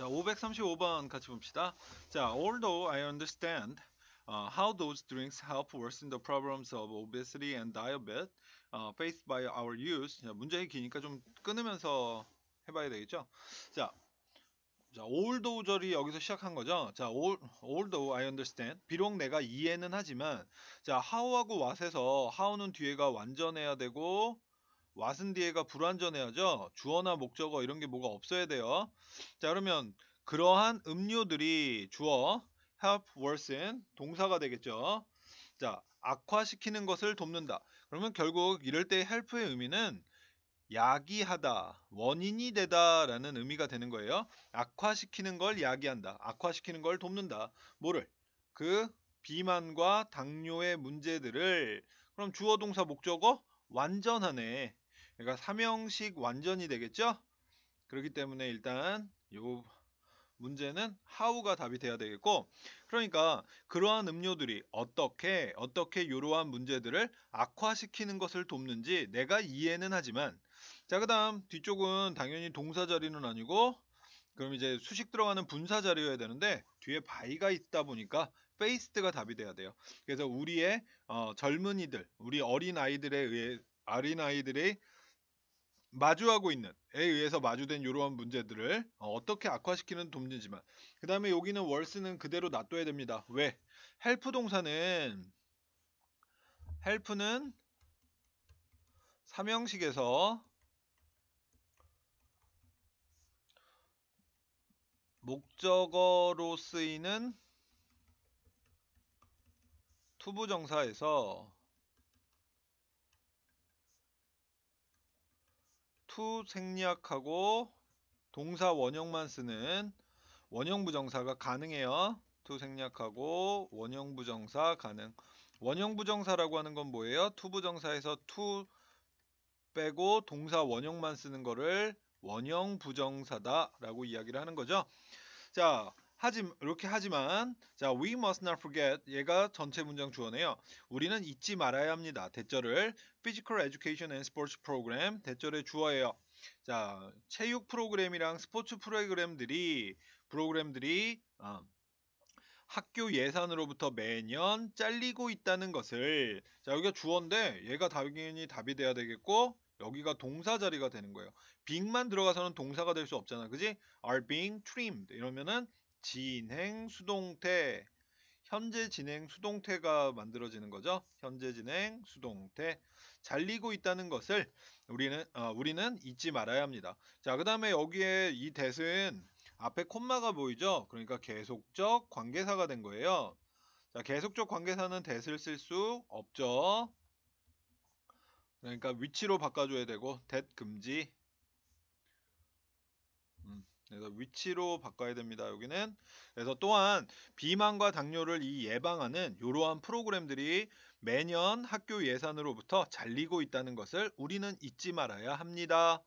자, 535번 같이 봅시다. 자, although I understand uh, how those drinks help worsen the problems of obesity and diabetes uh, faced by our youth. 자, 문제가 기니까 좀 끊으면서 해봐야 되겠죠? 자, 자, although 절이 여기서 시작한 거죠. 자, although I understand. 비록 내가 이해는 하지만, 자, how하고 what에서 how는 뒤에가 완전해야 되고, 왓슨 뒤에가 불완전해야죠. 주어나 목적어 이런 게 뭐가 없어야 돼요. 자 그러면 그러한 음료들이 주어 help worsen 동사가 되겠죠. 자 악화시키는 것을 돕는다. 그러면 결국 이럴 때 help의 의미는 야기하다, 원인이 되다라는 의미가 되는 거예요. 악화시키는 걸 야기한다. 악화시키는 걸 돕는다. 뭐를? 그 비만과 당뇨의 문제들을 그럼 주어 동사 목적어 완전하네. 그러니까 3형식 완전이 되겠죠? 그렇기 때문에 일단 요 문제는 how가 답이 돼야 되겠고 그러니까 그러한 음료들이 어떻게 어떻게 이러한 문제들을 악화시키는 것을 돕는지 내가 이해는 하지만 자 그다음 뒤쪽은 당연히 동사 자리는 아니고 그럼 이제 수식 들어가는 분사 자리여야 되는데 뒤에 바이가 있다 보니까 페이스트가 답이 돼야 돼요. 그래서 우리의 어, 젊은이들, 우리 어린 아이들에 의해 어린 아이들의 마주하고 있는 에 의해서 마주된 이러한 문제들을 어, 어떻게 악화시키는 돕는지만 그 다음에 여기는 월스는 그대로 놔둬야 됩니다. 왜? 헬프 동사는 헬프는 삼형식에서 목적어로 쓰이는 투부정사에서 to 생략하고 동사 원형만 쓰는 원형 부정사가 가능해요. to 생략하고 원형 부정사 가능. 원형 부정사라고 하는 건 뭐예요? to 부정사에서 to 빼고 동사 원형만 쓰는 거를 원형 부정사다라고 이야기를 하는 거죠. 자, 하지, 이렇게 하지만 자 we must not forget 얘가 전체 문장 주어네요. 우리는 잊지 말아야 합니다. 대절을 physical education and sports program 대절의 주어예요. 자 체육 프로그램이랑 스포츠 프로그램들이 프로그램들이 어, 학교 예산으로부터 매년 잘리고 있다는 것을 자 여기가 주어인데 얘가 당연히 답이 돼야 되겠고 여기가 동사 자리가 되는 거예요. b 만 들어가서는 동사가 될 수 없잖아. 그지? are being trimmed 이러면은 진행 수동태 현재 진행 수동태가 만들어지는 거죠. 현재 진행 수동태 잘리고 있다는 것을 우리는 어, 우리는 잊지 말아야 합니다. 자, 그다음에 여기에 이 대은 앞에 콤마가 보이죠? 그러니까 계속적 관계사가 된 거예요. 자, 계속적 관계사는 대을 쓸 수 없죠. 그러니까 위치로 바꿔줘야 되고 대 금지 네, 그래서 위치로 바꿔야 됩니다. 여기는 그래서 또한 비만과 당뇨를 이 예방하는 이러한 프로그램들이 매년 학교 예산으로부터 잘리고 있다는 것을 우리는 잊지 말아야 합니다.